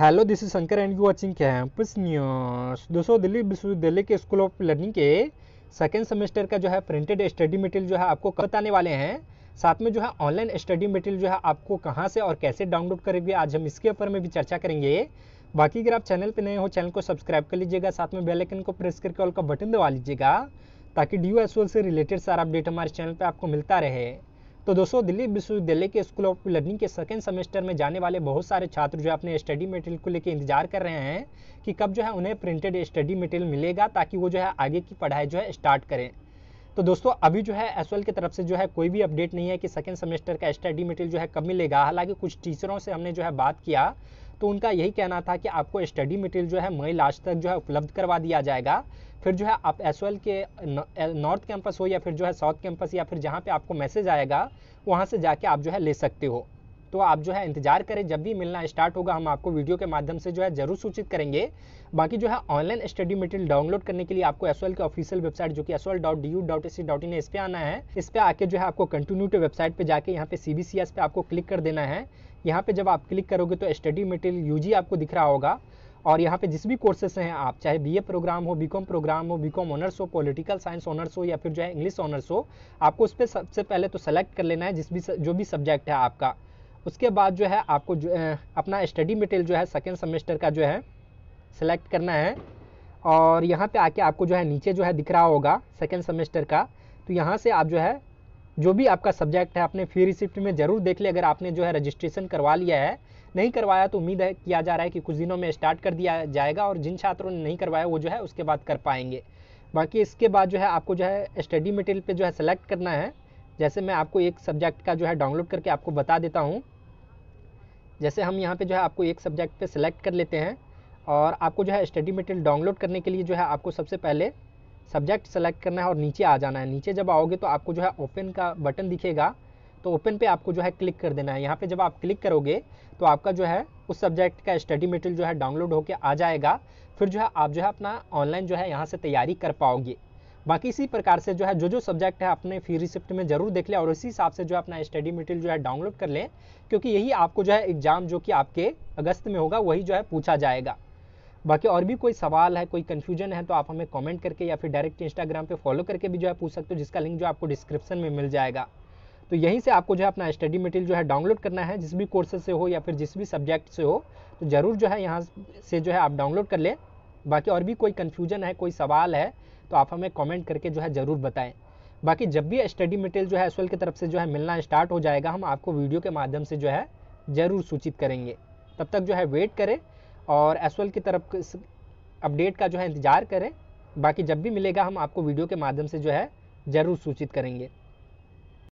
hello this is Shankar and you watching campus news दोस्तों दिल्ली विश्वविद्यालय के स्कूल ऑफ लर्निंग के सेकेंड सेमेस्टर का जो है प्रिंटेड स्टडी मटेरियल जो है आपको कब आने वाले हैं साथ में जो है ऑनलाइन स्टडी मटेरियल जो है आपको कहाँ से और कैसे डाउनलोड करेंगे आज हम इसके ऊपर में भी चर्चा करेंगे बाकी अगर आप चैनल पर नए हो चैनल को सब्सक्राइब कर लीजिएगा साथ में बेलाइकन को प्रेस करके ऑल का बटन दबा लीजिएगा ताकि डी से रिलेटेड सारा अपडेट हमारे चैनल पर आपको मिलता रहे तो दोस्तों दिल्ली विश्वविद्यालय के स्कूल ऑफ लर्निंग के सेकेंड सेमेस्टर में जाने वाले बहुत सारे छात्र जो है अपने स्टडी मटेरियल को लेकर इंतजार कर रहे हैं कि कब जो है उन्हें प्रिंटेड स्टडी मटेरियल मिलेगा ताकि वो जो है आगे की पढ़ाई जो है स्टार्ट करें तो दोस्तों अभी जो है एस की तरफ से जो है कोई भी अपडेट नहीं है कि सेकेंड सेमेस्टर का स्टडी मटेरियल जो है कब मिलेगा हालांकि कुछ टीचरों से हमने जो है बात किया तो उनका यही कहना था कि आपको स्टडी मटेरियल जो है मई लास्ट तक जो है उपलब्ध करवा दिया जाएगा फिर जो है आप एस के नॉर्थ कैंपस हो या फिर जो है साउथ कैंपस या फिर जहाँ पर आपको मैसेज आएगा वहाँ से जाके आप जो है ले सकते हो तो आप जो है इंतजार करें जब भी मिलना स्टार्ट होगा हम आपको वीडियो के माध्यम से जो है जरूर सूचित करेंगे बाकी जो है ऑनलाइन स्टडी मटेरियल डाउनलोड करने के लिए आपको एस के ऑफिशियल वेबसाइट जो कि S dot D U dot A C dot in इस पर आना है इस पर आके जो है आपको कंटिन्यू वेबसाइट पर जाके यहाँ पे सी बी सी एस पे आपको क्लिक कर देना है यहाँ पे जब आप क्लिक करोगे तो स्टडी मटेरियल यूजी आपको दिख रहा होगा और यहाँ पे जिस भी कोर्सेस हैं आप चाहे बीए प्रोग्राम हो बीकॉम प्रोग्राम हो बीकॉम ऑनर्स हो पॉलिटिकल साइंस ऑनर्स हो या फिर जो है इंग्लिश ऑनर्स हो आपको उस पर सबसे पहले तो सेलेक्ट कर लेना है जिस भी जो भी सब्जेक्ट है आपका उसके बाद जो है आपको जो अपना स्टडी मटेरियल जो है सेकेंड सेमेस्टर का जो है सेलेक्ट करना है और यहाँ पर आके आपको जो है नीचे जो है दिख रहा होगा सेकेंड सेमेस्टर का तो यहाँ से आप जो है जो भी आपका सब्जेक्ट है आपने फी रिसिप्ट में ज़रूर देख लिया अगर आपने जो है रजिस्ट्रेशन करवा लिया है नहीं करवाया तो उम्मीद है किया जा रहा है कि कुछ दिनों में स्टार्ट कर दिया जाएगा और जिन छात्रों ने नहीं करवाया वो जो है उसके बाद कर पाएंगे बाकी इसके बाद जो है आपको जो है स्टडी मटेरियल पे जो है सेलेक्ट करना है जैसे मैं आपको एक सब्जेक्ट का जो है डाउनलोड करके आपको बता देता हूँ जैसे हम यहाँ पे जो है आपको एक सब्जेक्ट पे सेलेक्ट कर लेते हैं और आपको जो है स्टडी मटेरियल डाउनलोड करने के लिए जो है आपको सबसे पहले सब्जेक्ट सेलेक्ट करना है और नीचे आ जाना है नीचे जब आओगे तो आपको जो है ओपन का बटन दिखेगा तो ओपन पे आपको जो है क्लिक कर देना है यहाँ पे जब आप क्लिक करोगे तो आपका जो है उस सब्जेक्ट का स्टडी मटेरियल जो है डाउनलोड होकर आ जाएगा फिर जो है आप जो है अपना ऑनलाइन जो है यहाँ से तैयारी कर पाओगे बाकी इसी प्रकार से जो है जो जो सब्जेक्ट है अपने फी रिसिप्ट में जरूर देख लें और इसी हिसाब से जो है अपना स्टडी मटेरियल जो है डाउनलोड कर लें क्योंकि यही आपको जो है एग्जाम जो कि आपके अगस्त में होगा वही जो है पूछा जाएगा बाकी और भी कोई सवाल है कोई कन्फ्यूजन है तो आप हमें कमेंट करके या फिर डायरेक्ट इंस्टाग्राम पे फॉलो करके भी जो है पूछ सकते हो जिसका लिंक जो आपको डिस्क्रिप्शन में मिल जाएगा तो यहीं से आपको जो है अपना स्टडी मटेरियल जो है डाउनलोड करना है जिस भी कोर्सेज से हो या फिर जिस भी सब्जेक्ट से हो तो ज़रूर जो है यहाँ से जो है आप डाउनलोड कर लें बाकी और भी कोई कन्फ्यूजन है कोई सवाल है तो आप हमें कॉमेंट करके जो है ज़रूर बताएँ बाकी जब भी स्टडी मटेरियल जो है एस की तरफ से जो है मिलना स्टार्ट हो जाएगा हम आपको वीडियो के माध्यम से जो है ज़रूर सूचित करेंगे तब तक जो है वेट करें और एस की तरफ इस अपडेट का जो है इंतज़ार करें बाकी जब भी मिलेगा हम आपको वीडियो के माध्यम से जो है ज़रूर सूचित करेंगे